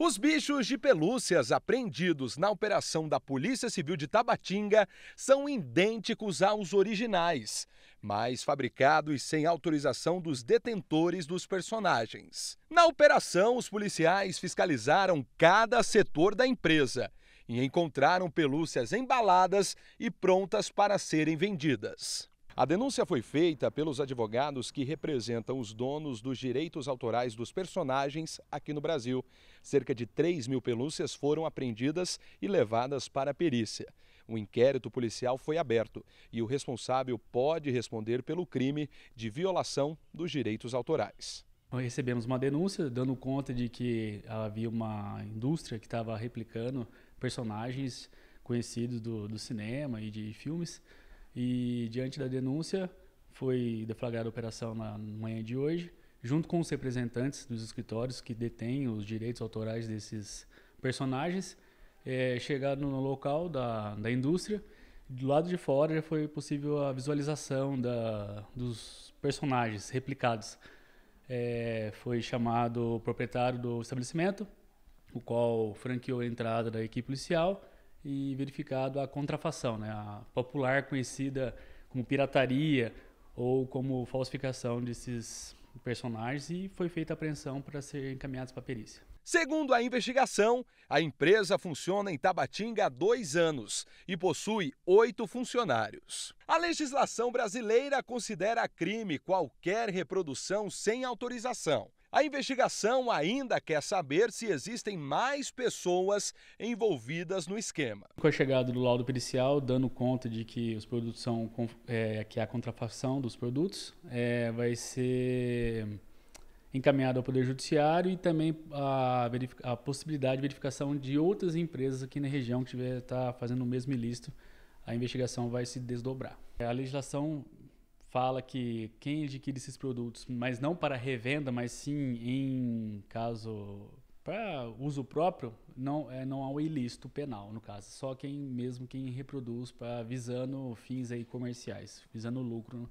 Os bichos de pelúcias apreendidos na operação da Polícia Civil de Tabatinga são idênticos aos originais, mas fabricados sem autorização dos detentores dos personagens. Na operação, os policiais fiscalizaram cada setor da empresa e encontraram pelúcias embaladas e prontas para serem vendidas. A denúncia foi feita pelos advogados que representam os donos dos direitos autorais dos personagens aqui no Brasil. Cerca de 3 mil pelúcias foram apreendidas e levadas para a perícia. Um inquérito policial foi aberto e o responsável pode responder pelo crime de violação dos direitos autorais. Nós recebemos uma denúncia dando conta de que havia uma indústria que estava replicando personagens conhecidos do, do cinema e de filmes e diante da denúncia, foi deflagrada a operação na manhã de hoje, junto com os representantes dos escritórios que detêm os direitos autorais desses personagens. É, chegado no local da, da indústria, do lado de fora já foi possível a visualização da, dos personagens replicados. É, foi chamado o proprietário do estabelecimento, o qual franqueou a entrada da equipe policial e verificado a contrafação, né? a popular conhecida como pirataria ou como falsificação desses personagens e foi feita a apreensão para serem encaminhados para a perícia. Segundo a investigação, a empresa funciona em Tabatinga há dois anos e possui oito funcionários. A legislação brasileira considera crime qualquer reprodução sem autorização. A investigação ainda quer saber se existem mais pessoas envolvidas no esquema. Com a chegada do laudo pericial, dando conta de que os produtos são é, que há contrafação dos produtos, é, vai ser encaminhado ao Poder Judiciário e também a, a, possibilidade de verificação de outras empresas aqui na região que estiver tá fazendo o mesmo ilícito. A investigação vai se desdobrar. A legislação fala que quem adquire esses produtos, mas não para revenda, mas sim em caso para uso próprio, não, é, não há um ilícito penal, no caso. Só quem mesmo quem reproduz para visando fins aí comerciais, visando lucro